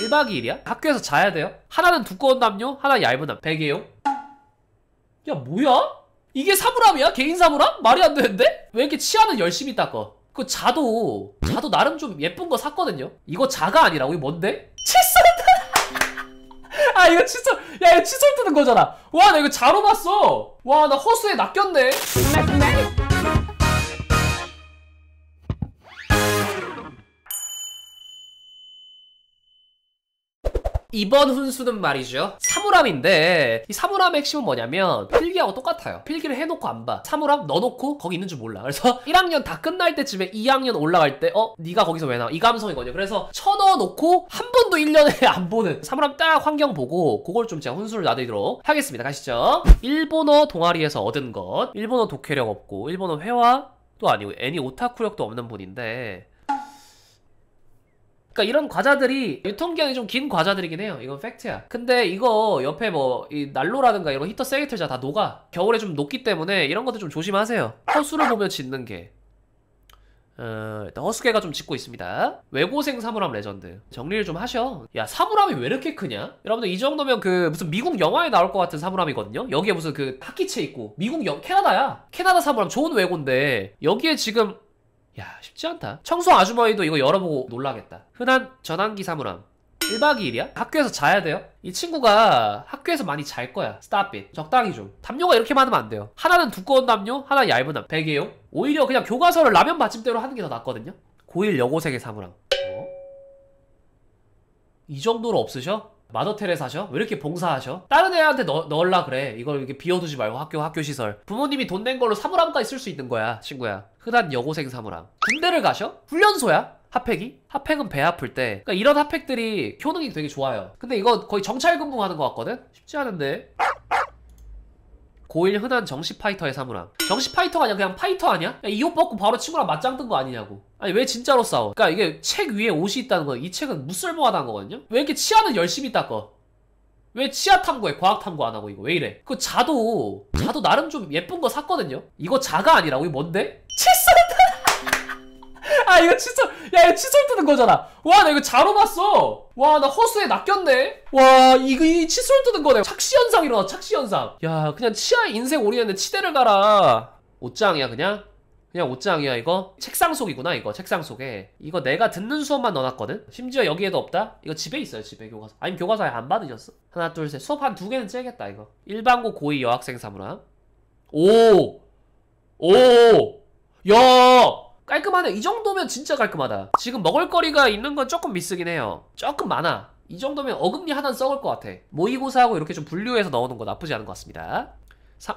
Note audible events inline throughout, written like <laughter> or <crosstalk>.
1박 2일이야? 학교에서 자야 돼요? 하나는 두꺼운 남녀, 하나 얇은 담요. 베개용? 야, 뭐야? 이게 사물함이야? 개인 사물함? 말이 안 되는데? 왜 이렇게 치아는 열심히 닦어? 그 자도, 자도 나름 좀 예쁜 거 샀거든요? 이거 자가 아니라고? 이거 뭔데? 칫솔! 아, 이거 칫솔, 야, 이거 칫솔 뜨는 거잖아. 와, 나 이거 자로 봤어. 와, 나 허수에 낚였네. 네, 네. 이번 훈수는 말이죠 사물함인데 이 사물함의 핵심은 뭐냐면 필기하고 똑같아요 필기를 해놓고 안봐 사물함 넣어놓고 거기 있는 줄 몰라 그래서 1학년 <laughs> 다 끝날 때쯤에 2학년 올라갈 때 어? 네가 거기서 왜 나와? 이 감성이거든요 그래서 쳐넣어놓고 한 번도 1년에 <laughs> 안 보는 사물함 딱 환경 보고 그걸 좀 제가 훈수를 나드리도록 하겠습니다 가시죠 일본어 동아리에서 얻은 것 일본어 독해력 없고 일본어 회화 또 아니고 애니 오타쿠력도 없는 분인데 그러니까 이런 과자들이 유통기한이 좀 긴 과자들이긴 해요 이건 팩트야 근데 이거 옆에 뭐이 난로라든가 이런 히터 세게틀자 다 녹아 겨울에 좀 녹기 때문에 이런 것들 좀 조심하세요 허수를 보면 짖는 게 어, 일단 허수개가 좀 짓고 있습니다 외고생 사물함 레전드 정리를 좀 하셔 야 사물함이 왜 이렇게 크냐? 여러분들 이 정도면 그 무슨 미국 영화에 나올 것 같은 사물함이거든요 여기에 무슨 그 학기채 있고 미국 영 캐나다야 캐나다 사물함 좋은 외고인데 여기에 지금 야 쉽지 않다 청소 아주머니도 이거 열어보고 놀라겠다 흔한 전환기 사물함 1박 2일이야? 학교에서 자야 돼요? 이 친구가 학교에서 많이 잘 거야 스탑 t 적당히 좀 담요가 이렇게 많으면 안 돼요 하나는 두꺼운 담요 하나 얇은 담요 베개용 오히려 그냥 교과서를 라면 받침대로 하는 게 더 낫거든요 고1 여고생의 사물함 어? 이 정도로 없으셔? 마더 테레사셔? 왜 이렇게 봉사하셔? 다른 애한테 넣, 넣을라 그래. 이걸 이렇게 비워두지 말고 학교 학교 시설. 부모님이 돈 낸 걸로 사물함까지 쓸 수 있는 거야, 친구야. 흔한 여고생 사물함. 군대를 가셔? 훈련소야? 핫팩이? 핫팩은 배 아플 때. 그러니까 이런 핫팩들이 효능이 되게 좋아요. 근데 이거 거의 정찰 근무하는 것 같거든? 쉽지 않은데. 고1 흔한 정식 파이터의 사물함 정식 파이터가 아니야 그냥 파이터 아니야? 이 옷 벗고 바로 친구랑 맞짱 뜬 거 아니냐고 아니 왜 진짜로 싸워 그러니까 이게 책 위에 옷이 있다는 건이 책은 무쓸모하다는 거거든요 왜 이렇게 치아는 열심히 닦어 왜 치아 탐구해 과학 탐구 안 하고 이거 왜 이래 그 자도 자도 나름 좀 예쁜 거 샀거든요 이거 자가 아니라 고 이거 뭔데? 칫솔 아 이거 칫솔 야 이거 칫솔 뜨는 거잖아 와 나 이거 자로 봤어 와 나 허수에 낚였네 와 이거 이 칫솔 뜨는 거네 착시현상 일어나 착시현상 야 그냥 치아 인생 올리했는데 치대를 가라 옷장이야 그냥 그냥 옷장이야 이거 책상 속이구나 이거 책상 속에 이거 내가 듣는 수업만 넣어놨거든 심지어 여기에도 없다 이거 집에 있어요 집에 교과서 아니면 교과서에 안 받으셨어 하나 둘 셋 수업 한 두 개는 째겠다 이거 일반고 고2 여학생 사무랑 오오야 깔끔하네 이 정도면 진짜 깔끔하다 지금 먹을거리가 있는 건 조금 미스긴 해요 조금 많아 이 정도면 어금니 하나는 썩을 것 같아 모의고사하고 이렇게 좀 분류해서 넣어놓은 거 나쁘지 않은 것 같습니다 3...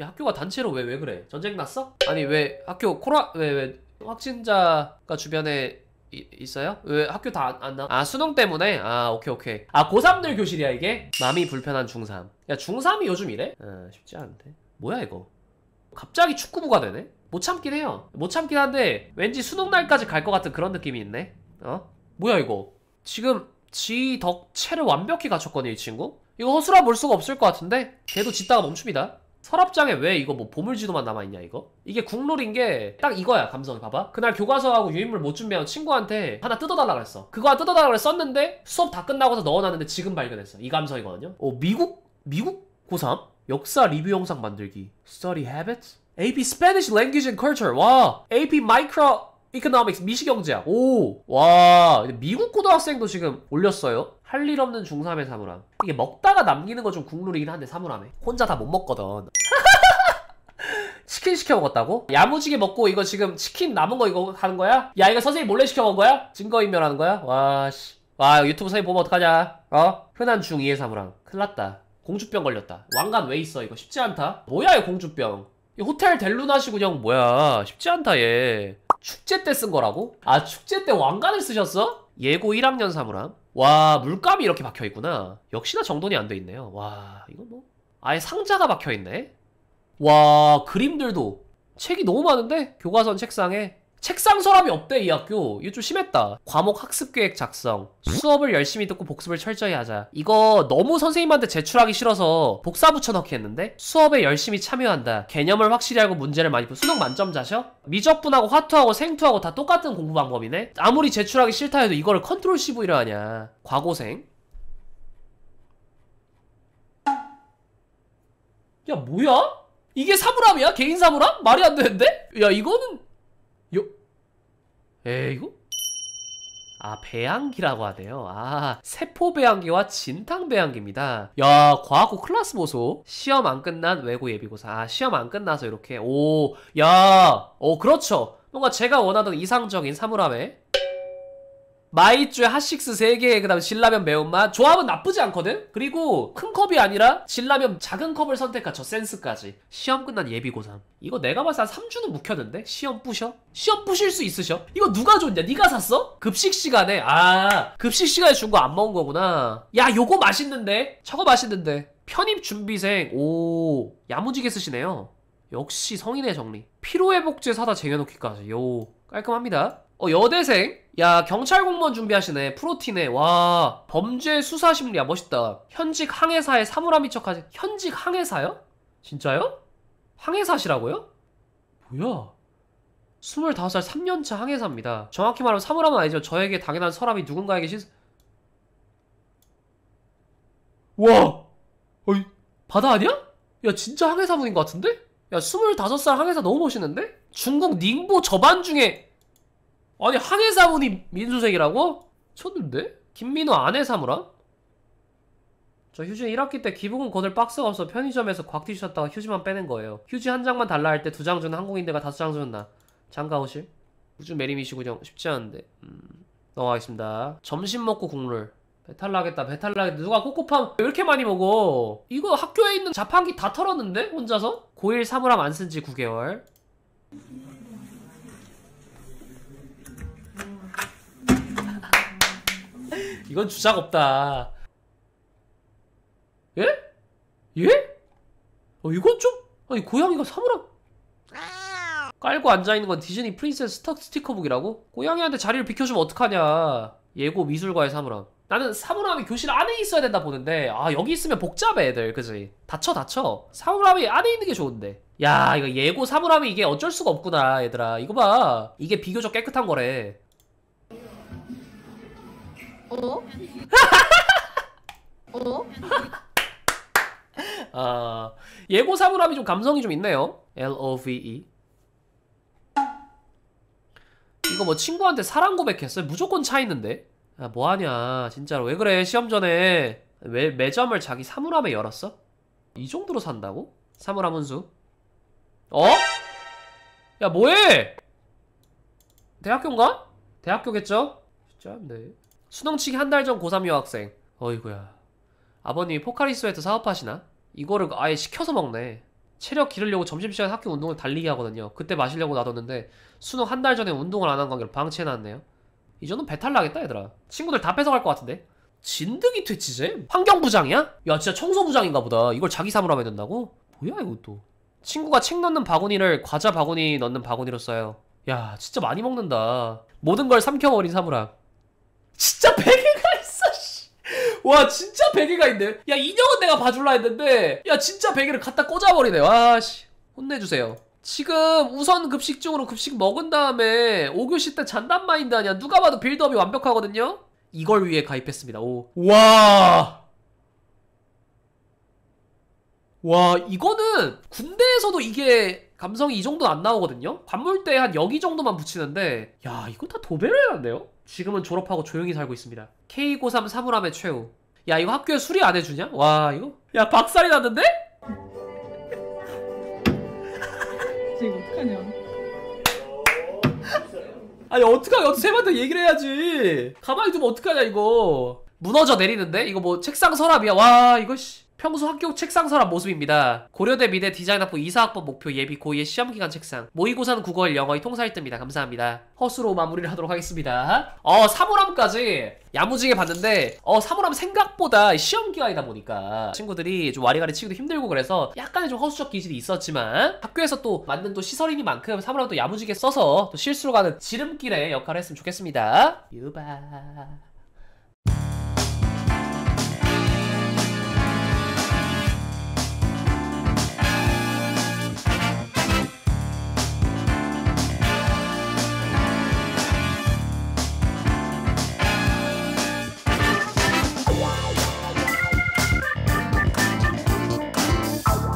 야 학교가 단체로 왜 왜 그래 전쟁 났어? 아니 왜 학교 코라 왜왜 확진자가 주변에 이, 있어요? 왜 학교 다 안 나? 아 수능 때문에? 아 오케이 오케이 아 고3들 교실이야 이게? 마음이 불편한 중3 야 중3이 요즘 이래? 아 쉽지 않은데 뭐야 이거 갑자기 축구부가 되네? 못 참긴 해요 못 참긴 한데 왠지 수능 날까지 갈 것 같은 그런 느낌이 있네 어? 뭐야 이거 지금 지 덕체를 완벽히 갖췄거든요 이 친구 이거 허술아 볼 수가 없을 것 같은데 걔도 짓다가 멈춥니다 서랍장에 왜 이거 뭐 보물지도만 남아있냐 이거? 이게 국룰인 게 딱 이거야 감성 봐봐 그날 교과서하고 유인물 못 준비한 친구한테 하나 뜯어달라 그랬어 그거 하나 뜯어달라 그랬었는데 수업 다 끝나고서 넣어놨는데 지금 발견했어 이 감성이거든요 어 미국? 미국? 고3? 역사 리뷰 영상 만들기 Study Habits? AP Spanish Language and Culture. 와. AP Micro Economics 미시경제학. 오. 와. 미국 고등학생도 지금 올렸어요. 할 일 없는 중3의 사물함. 이게 먹다가 남기는 거 좀 국룰이긴 한데 사물함에. 혼자 다 못 먹거든. <laughs> 치킨 시켜 먹었다고? 야무지게 먹고 이거 지금 치킨 남은 거 이거 하는 거야? 야 이거 선생님 몰래 시켜 먹은 거야? 증거인멸하는 거야? 와 씨. 와 유튜브 선생님 보면 어떡하냐? 어? 흔한 중2의 사물함. 큰일 났다. 공주병 걸렸다. 왕관 왜 있어 이거 쉽지 않다. 뭐야 이 공주병. 호텔 델루나시 그냥 뭐야 쉽지 않다 얘 축제 때 쓴 거라고? 아 축제 때 왕관을 쓰셨어? 예고 1학년 사물함 와 물감이 이렇게 박혀있구나 역시나 정돈이 안 돼 있네요 와 이거 뭐 아예 상자가 박혀있네 와 그림들도 책이 너무 많은데? 교과서 책상에 책상 서랍이 없대 이 학교 이거 좀 심했다 과목 학습 계획 작성 수업을 열심히 듣고 복습을 철저히 하자 이거 너무 선생님한테 제출하기 싫어서 복사 붙여넣기 했는데 수업에 열심히 참여한다 개념을 확실히 알고 문제를 많이 풀 수능 만점 자셔? 미적분하고 화투하고 생투하고 다 똑같은 공부 방법이네 아무리 제출하기 싫다 해도 이거를 컨트롤 CV라 하냐 과고생 야 뭐야? 이게 사물함이야? 개인 사물함? 말이 안 되는데? 야 이거는 에이구? 아 배양기라고 하네요 아 세포배양기와 진탕배양기입니다 야 과학고 클라스 보소 시험 안 끝난 외고 예비고사 아 시험 안 끝나서 이렇게 오 야 오, 어, 그렇죠 뭔가 제가 원하던 이상적인 사물함에 마이쮸 핫식스 3개 그 다음에 신라면 매운맛 조합은 나쁘지 않거든? 그리고 큰 컵이 아니라 신라면 작은 컵을 선택하죠 센스까지 시험 끝난 예비고3 이거 내가 봤을 때 한 3주는 묵혔는데? 시험 부셔? 시험 부실 수 있으셔? 이거 누가 줬냐? 네가 샀어? 급식 시간에 아 급식 시간에 준 거 안 먹은 거구나 야 요거 맛있는데? 저거 맛있는데 편입 준비생 오 야무지게 쓰시네요 역시 성인의 정리 피로회복제 사다 쟁여놓기까지 요 깔끔합니다 어 여대생 야 경찰 공무원 준비하시네 프로틴에 와 범죄 수사 심리야 멋있다 현직 항해사의 사물함인 척하지 현직 항해사요? 진짜요? 항해사시라고요? 뭐야 25살 3년차 항해사입니다 정확히 말하면 사물함은 아니죠 저에게 당연한 서람이 누군가에게 신... 와! 어이 바다 아니야? 야 진짜 항해사분인 것 같은데? 야 25살 항해사 너무 멋있는데? 중국 닝보 저반 중에 아니 한해 사문이 민수색이라고? 쳤는데? 김민호 아내 사물함저 휴지 1학기 때 기부금 거들 박스가 없어 편의점에서 곽 티셔츠다가 휴지만 빼낸 거예요. 휴지 한 장만 달라 할 때 두 장 주는 한국인대가 다섯 장 주는 나. 장가오실? 우주 메리미시군요. 쉽지 않은데. 음, 넘어가겠습니다. 점심 먹고 국룰. 배탈 나겠다 배탈 나겠다 누가 꼬꼬팜 왜 이렇게 많이 먹어 이거 학교에 있는 자판기 다 털었는데 혼자서? 고1 사물함 안쓴 지 9개월 이건 주작 없다. 예? 예? 어, 이건 좀? 아니, 고양이가 사물함. 깔고 앉아있는 건 디즈니 프린세스 스톡 스티커북이라고? 고양이한테 자리를 비켜주면 어떡하냐. 예고 미술과의 사물함. 나는 사물함이 교실 안에 있어야 된다 보는데 아 여기 있으면 복잡해 애들 그지 다쳐 다쳐 사물함이 안에 있는 게 좋은데 야 이거 예고 사물함이 이게 어쩔 수가 없구나 얘들아 이거 봐 이게 비교적 깨끗한 거래 어? 어? 아 예고 사물함이 좀 감성이 좀 있네요. L O V E. 이거 뭐 친구한테 사랑 고백했어요? 무조건 차 있는데. 아 뭐하냐 진짜로 왜 그래 시험 전에 왜 매점을 자기 사물함에 열었어? 이 정도로 산다고? 사물함 운수? 어? 야 뭐해? 대학교인가? 대학교겠죠? 진짜네. 수능치기 한 달 전 고3 여학생 어이구야 아버님이 포카리 스웨트 사업하시나? 이거를 아예 시켜서 먹네 체력 기르려고 점심시간 학교 운동을 달리기 하거든요 그때 마시려고 놔뒀는데 수능 한 달 전에 운동을 안 한 관계로 방치해놨네요 이전은 배탈 나겠다 얘들아 친구들 다 뺏어갈 것 같은데 진득이 퇴치제? 환경부장이야? 야 진짜 청소부장인가 보다 이걸 자기 사물함에 넣는다고? 뭐야 이거또 친구가 책 넣는 바구니를 과자 바구니 넣는 바구니로 써요 야 진짜 많이 먹는다 모든 걸 삼켜버린 사물함 진짜 베개가 있어 씨. 와 진짜 베개가 있네 야 인형은 내가 봐줄라 했는데 야 진짜 베개를 갖다 꽂아버리네 와 씨 혼내주세요 지금 우선 급식 중으로 급식 먹은 다음에 5교시 때 잔단 마인드 아니야 누가 봐도 빌드업이 완벽하거든요 이걸 위해 가입했습니다 오. 와 와, 이거는 군대에서도 이게 감성이 이 정도는 안 나오거든요? 관물대에 한 여기 정도만 붙이는데, 야, 이거 다 도배를 해놨네요? 지금은 졸업하고 조용히 살고 있습니다. K-고3 사물함의 최후. 야 이거 학교에 수리 안 해주냐? 와 이거 야 박살이 났는데? 지금 어떡하냐? 아니 어떡하냐 쌤한테 얘기를 해야지 가만히 두면 어떡하냐 이거 무너져 내리는데? 이거 뭐 책상 서랍이야 와 이거 씨 평소 학교 책상 서랍 모습입니다. 고려대 미대 디자인 학부 이사학번 목표 예비 고2의 시험기간 책상 모의고사는 국어 영어의 통사 1등입니다. 감사합니다. 허수로 마무리를 하도록 하겠습니다. 어 사물함까지 야무지게 봤는데 어 사물함 생각보다 시험기간이다 보니까 친구들이 좀 와리가리 치기도 힘들고 그래서 약간의 좀 허수적 기질이 있었지만 학교에서 또 만든 또 시설이니만큼 사물함도 야무지게 써서 또 실수로 가는 지름길에 역할을 했으면 좋겠습니다. 유바